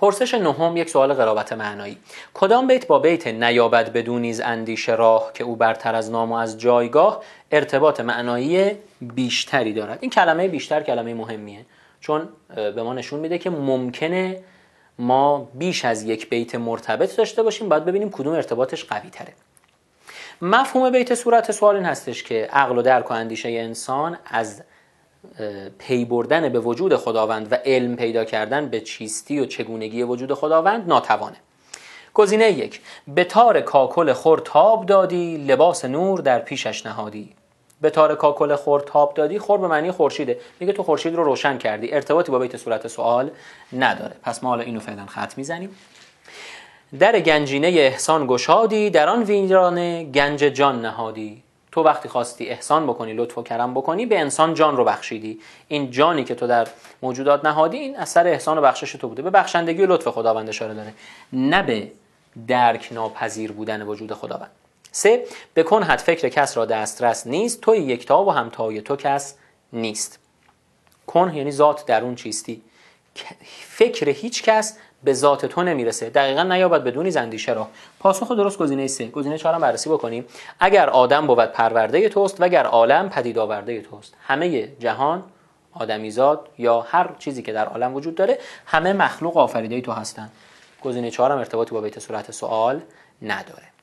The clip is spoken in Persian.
پرسش نهم یک سوال قرابت معنایی کدام بیت با بیت نیابد بدونیز اندیشه راه که او برتر از نام و از جایگاه ارتباط معنایی بیشتری دارد این کلمه بیشتر کلمه مهمیه چون به ما نشون میده که ممکنه ما بیش از یک بیت مرتبط داشته باشیم باید ببینیم کدوم ارتباطش قوی تره مفهوم بیت صورت سوال این هستش که عقل و درک و اندیشه انسان از پی بردن به وجود خداوند و علم پیدا کردن به چیستی و چگونگی وجود خداوند ناتوانه گزینه یک به تار کاکل خور تاب دادی لباس نور در پیشش نهادی به تار کاکل خور تاب دادی خور به معنی خورشیده میگه تو خورشید رو روشن کردی ارتباطی با بیت صورت سوال نداره پس ما حالا اینو فعلا خط میزنیم در گنجینه احسان گشادی در آن ویرانه گنج جان نهادی تو وقتی خواستی احسان بکنی لطف و کرم بکنی به انسان جان رو بخشیدی این جانی که تو در موجودات نهادی این اثر احسان و بخشش تو بوده به بخشندگی و لطف خداوند اشاره داره نه به درک ناپذیر بودن وجود خداوند سه به حد فکر کس را دسترس نیست توی یکتا و همتای تو کس نیست کن یعنی ذات در اون چیستی فکر هیچ کس به ذات تو نمیرسه دقیقا نیابد بدونی زندیشه را پاسخ درست گزینه سه گزینه هم بررسی بکنیم اگر آدم بود پرورده توست وگر عالم پدید آورده توست همه جهان آدمیزاد یا هر چیزی که در عالم وجود داره همه مخلوق آفریده تو هستند گزینه چهارم ارتباطی با بیت صورت سوال نداره